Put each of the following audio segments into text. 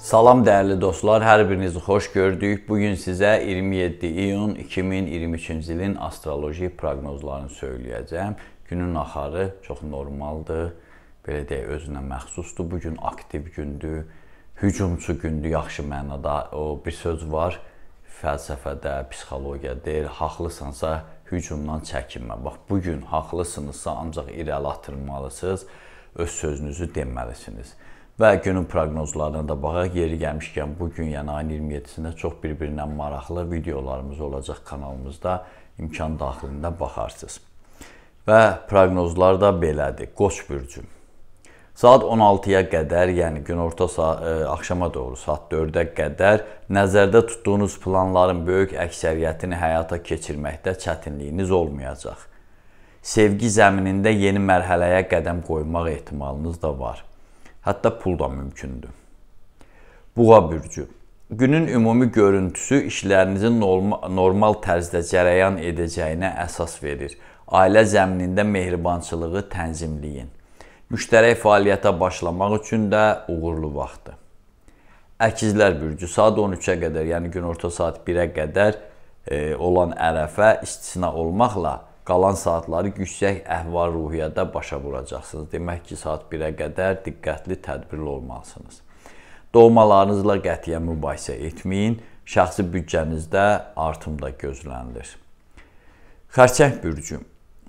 Salam dəyərli dostlar, hər birinizi xoş gördük. Bu gün sizə 27 iyun 2023-cü ilin astroloji proqnozlarını söyləyəcəm. Günün axarı çox normaldır. Belə deyək, özünə məxsusdur. Bu gün aktiv gündür, hücumçu gündür yaxşı mənada. O bir söz var fəlsəfədə, psixologiyada deyir, haqlısansa hücumdan çəkinmə. Bax, bu gün haqlısınızsa ancaq irəli atılmalısınız, öz sözünüzü deməlisiniz. Və günün proqnozlarına da baxaq. Yeri gəlmişkən bu gün, yəni ayın 27-sində çox bir-birindən maraqlı videolarımız olacaq kanalımızda. İmkan daxilində baxarsınız. Və proqnozlar da belədir. Qoç bürcü Saat 16-ya qədər, yəni günorta saat, ə, e, axşama doğru saat 4-ə qədər nəzərdə tutduğunuz planların böyük əksəriyyətini həyata keçirməkdə çətinliyiniz olmayacaq. Sevgi zəminində yeni mərhələyə qədəm qoymaq ehtimalınız da var hətta pul da mümkündür. Buğa bürcü. Günün ümumi görüntüsü işlərinizin normal tərzdə cərəyan edəcəyinə əsas verir. Ailə zəminində mehribançılığı tənzimləyin. Müştərək fəaliyyətə başlamaq üçün də uğurlu vaxtdır. Əkizlər bürcü saat 13-ə qədər, yəni günorta saat 1-ə qədər e, olan ərəfə istisna olmaqla qalan saatları yüksək əhval-ruhiyyədə başa vuracaqsınız. Demək ki, saat 1-ə qədər diqqətli, tədbirli olmalısınız. Doğmalarınızla qətiyyən mübahisə etməyin. Şəxsi büdcənizdə artım da gözlənilir. Xərçəng bürcü.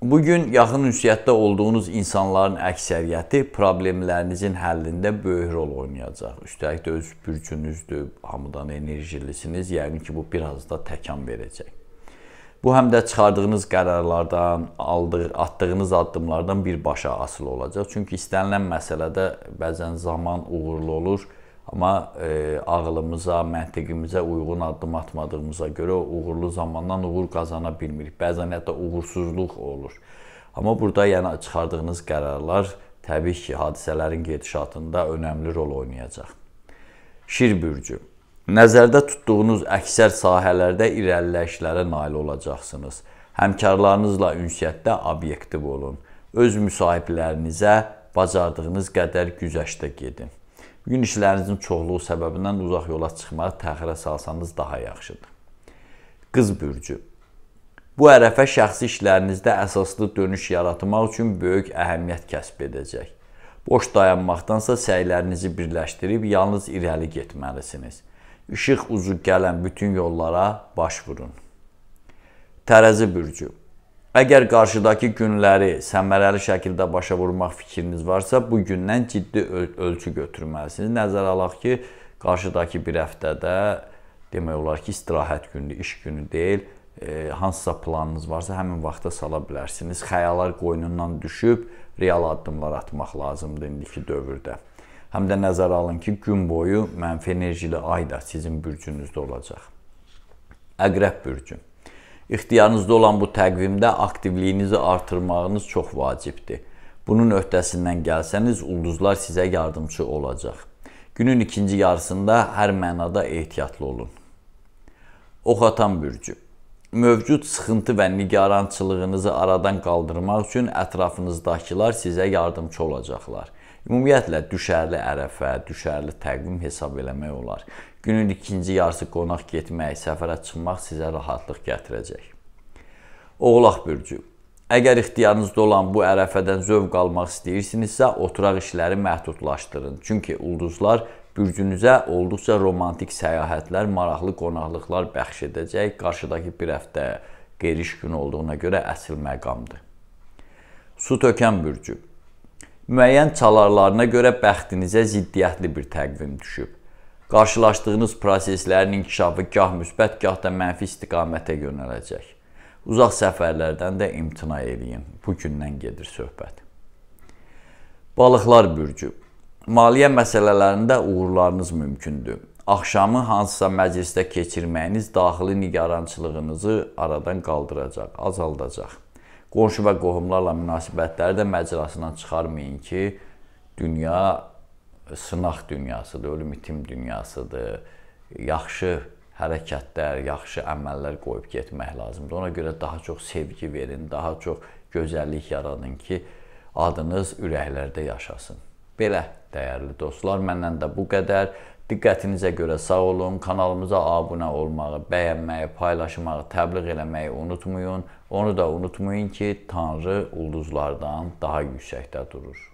Bu gün yaxın ünsiyyətdə olduğunuz insanların əksəriyyəti problemlərinizin həllində böyük rol oynayacaq. Üstəlik də öz bürcünüzdür, hamıdan enerjilisiniz. Yəqin ki, bu biraz da təkan verəcək. Bu həm də çıxardığınız qərarlardan, aldığı, atdığınız addımlardan birbaşa asılı olacaq. Çünki istənilən məsələdə bəzən zaman uğurlu olur, amma e, ağlımıza, məntiqimizə uyğun addım atmadığımıza görə uğurlu zamandan uğur qazana bilmirik. Bəzən hətta uğursuzluq olur. Amma burada yəni çıxardığınız qərarlar təbii ki, hadisələrin gedişatında önəmli rol oynayacaq. Şir bürcü Nəzərdə tutduğunuz əksər sahələrdə irəliləyişlərə nail olacaqsınız. Həmkarlarınızla ünsiyyətdə obyektiv olun. Öz müsahiblərinizə bacardığınız qədər güzəştə gedin. Bu gün işlərinizin çoxluğu səbəbindən uzaq yola çıxmağı təxirə salsanız daha yaxşıdır. Qız bürcü. Bu ərəfə şəxsi işlərinizdə əsaslı dönüş yaratmaq üçün böyük əhəmiyyət kəsb edəcək. Boş dayanmaqdansa səylərinizi birləşdirib yalnız irəli getməlisiniz işıq ucu gələn bütün yollara baş vurun. Tərəzi bürcü. Əgər qarşıdakı günləri səmərəli şəkildə başa vurmaq fikriniz varsa, bu gündən ciddi öl ölçü götürməlisiniz. Nəzərə alaq ki, qarşıdakı bir həftədə demək olar ki, istirahət günüdür, iş günü deyil. E, hansısa planınız varsa, həmin vaxta sala bilərsiniz. Xəyallar qoynundan düşüb real addımlar atmaq lazımdır indiki dövrdə. Həm də nəzərə alın ki, gün boyu mənfi enerjili ay da sizin bürcünüzdə olacaq. Əqrəb bürcü. İxtiyarınızda olan bu təqvimdə aktivliyinizi artırmağınız çox vacibdir. Bunun öhdəsindən gəlsəniz, ulduzlar sizə yardımçı olacaq. Günün ikinci yarısında hər mənada ehtiyatlı olun. Ox atan bürcü mövcud sıxıntı və nigarançılığınızı aradan qaldırmaq üçün ətrafınızdakılar sizə yardımçı olacaqlar. Ümumiyyətlə düşərli ərəfə, düşərli təqvim hesab eləmək olar. Günün ikinci yarısı qonaq getmək, səfərə çıxmaq sizə rahatlıq gətirəcək. Oğlaq bürcü. Əgər ixtiyarınızda olan bu ərəfədən zövq almaq istəyirsinizsə, oturaq işləri məhdudlaşdırın. Çünki ulduzlar bürcünüzə olduqca romantik səyahətlər, maraqlı qonaqlıqlar bəxş edəcək. Qarşıdakı bir həftə qeyriş günü olduğuna görə əsl məqamdır. Su tökən bürcü müəyyən çalarlarına görə bəxtinizə ziddiyyətli bir təqvim düşüb. Qarşılaşdığınız proseslərin inkişafı gah müsbət, gah da mənfi istiqamətə yönələcək. Uzaq səfərlərdən də imtina eləyin. Bu gündən gedir söhbət. Balıqlar bürcü. Maliyyə məsələlərində uğurlarınız mümkündür. Axşamı hansısa məclisdə keçirməyiniz daxili nigarançılığınızı aradan qaldıracaq, azaldacaq qonşu və qohumlarla münasibətləri də məcrasından çıxarmayın ki, dünya sınaq dünyasıdır, ölüm itim dünyasıdır. Yaxşı hərəkətlər, yaxşı əməllər qoyub getmək lazımdır. Ona görə daha çox sevgi verin, daha çox gözəllik yaradın ki, adınız ürəklərdə yaşasın. Belə dəyərli dostlar, məndən də bu qədər. Diqqətinizə görə sağ olun. Kanalımıza abunə olmağı, bəyənməyi, paylaşmağı, təbliğ eləməyi unutmayın. Onu da unutmayın ki, Tanrı ulduzlardan daha yüksəkdə durur.